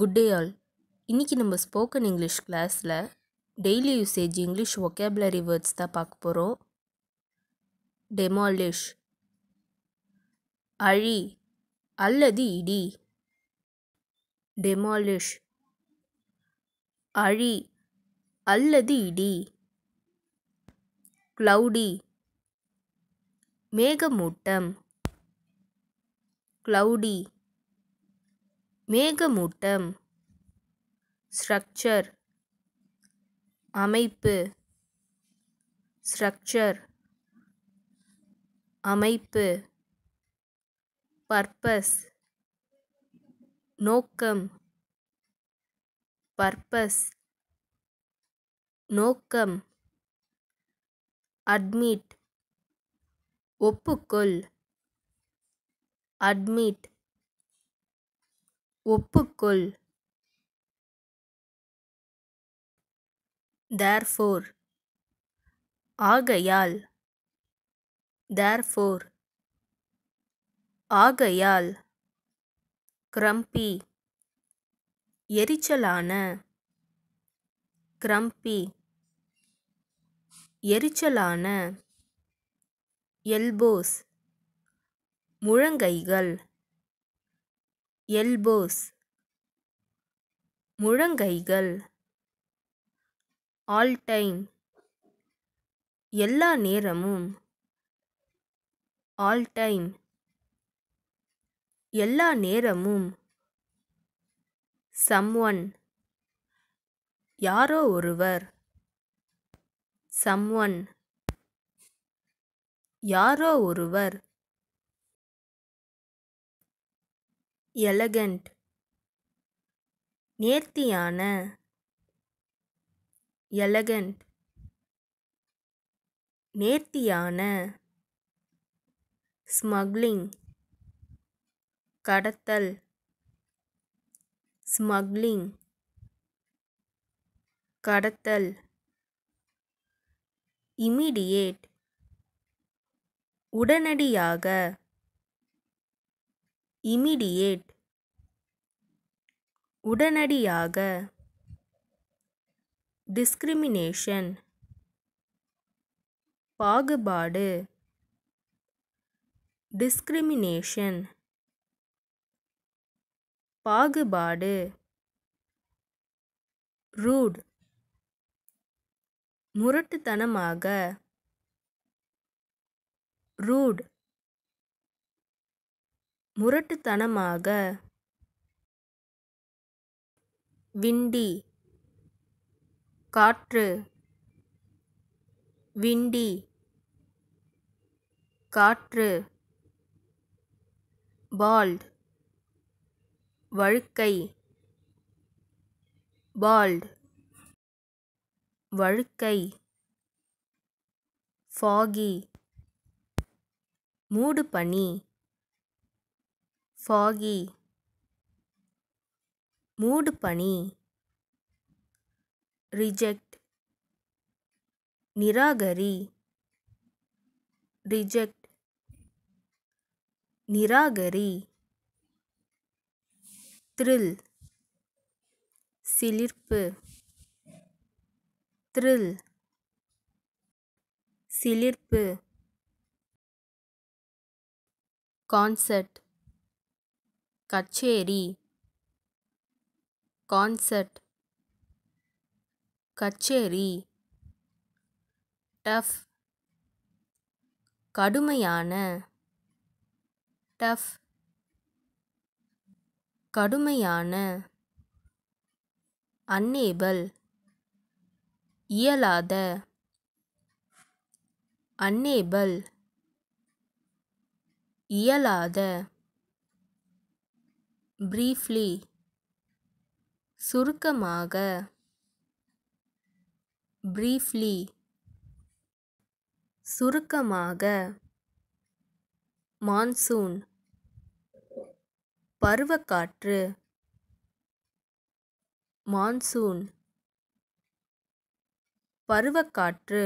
good day all இன்றைக்கி நம்ம spoken English கிளாஸில் daily usage English vocabulary words தான் பார்க்க போகிறோம் டெமாலிஷ் அழி அல்லது இடி டெமாலிஷ் அழி அல்லது இடி க்ளௌடி மேகமூட்டம் க்ளௌடி மேகமூட்டம் ஸ்ட்ரக்சர் அமைப்பு ஸ்ட்ரக்சர் அமைப்பு பர்பஸ் நோக்கம் பர்பஸ் நோக்கம் அட்மிட் ஒப்புக்கொள் அட்மிட் ஒப்புக்கொள் தேர்ஃபோர் ஆகையால் தேர்ஃபோர் ஆகையால் கிரம்பி எரிச்சலான கிரம்பி எரிச்சலான எல்போஸ் முழங்கைகள் எல்போஸ் முழங்கைகள் ஆல் டைம் எல்லா நேரமும் ஆல் டைம் எல்லா நேரமும் சம்ஒன் யாரோ ஒருவர் சம்ஒன் யாரோ ஒருவர் எலகண்ட் நேர்த்தியான எலகண்ட் நேர்த்தியான ஸ்மக்லிங் கடத்தல் ஸ்மக்லிங் கடத்தல் இமிடியேட் உடனடியாக இமிடியேட் உடனடியாக டிஸ்கிரிமினேஷன் பாகுபாடு டிஸ்கிரிமினேஷன் பாகுபாடு ரூட் முரட்டுத்தனமாக ரூட் முரட்டுத்தனமாக விண்டி காற்று விண்டி காற்று பால்ட் வழுக்கை பால்ட் வழுக்கை ஃபாகி மூடுபனி ஃபாகி மூடு பனி ரிஜெக்ட் நிராகரி ரிஜெக்ட் நிராகரி த்ரில் சிலிர்ப்பு த்ரில் சிலிர்ப்பு கான்சர்ட் கச்சேரி கான்சர்ட் கச்சேரி டஃப் கடுமையான டஃப் கடுமையான அன்னேபிள் இயலாத அன்னேபிள் இயலாத ப்ரீஃப்லி சுருக்கமாக ப்ரீஃப்லி சுருக்கமாக மான்சூன் பருவக்காற்று மான்சூன் பருவக்காற்று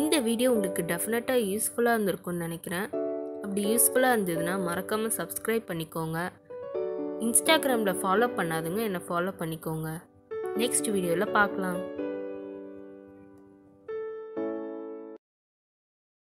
இந்த வீடியோ உங்களுக்கு டெஃபினட்டாக யூஸ்ஃபுல்லாக இருந்திருக்கும்னு நினைக்கிறேன் அப்படி யூஸ்ஃபுல்லாக இருந்ததுன்னா மறக்காமல் சப்ஸ்கிரைப் பண்ணிக்கோங்க இன்ஸ்டாகிராமில் ஃபாலோ பண்ணாதுங்க என்னை ஃபாலோ பண்ணிக்கோங்க நெக்ஸ்ட் வீடியோவில் பார்க்கலாம்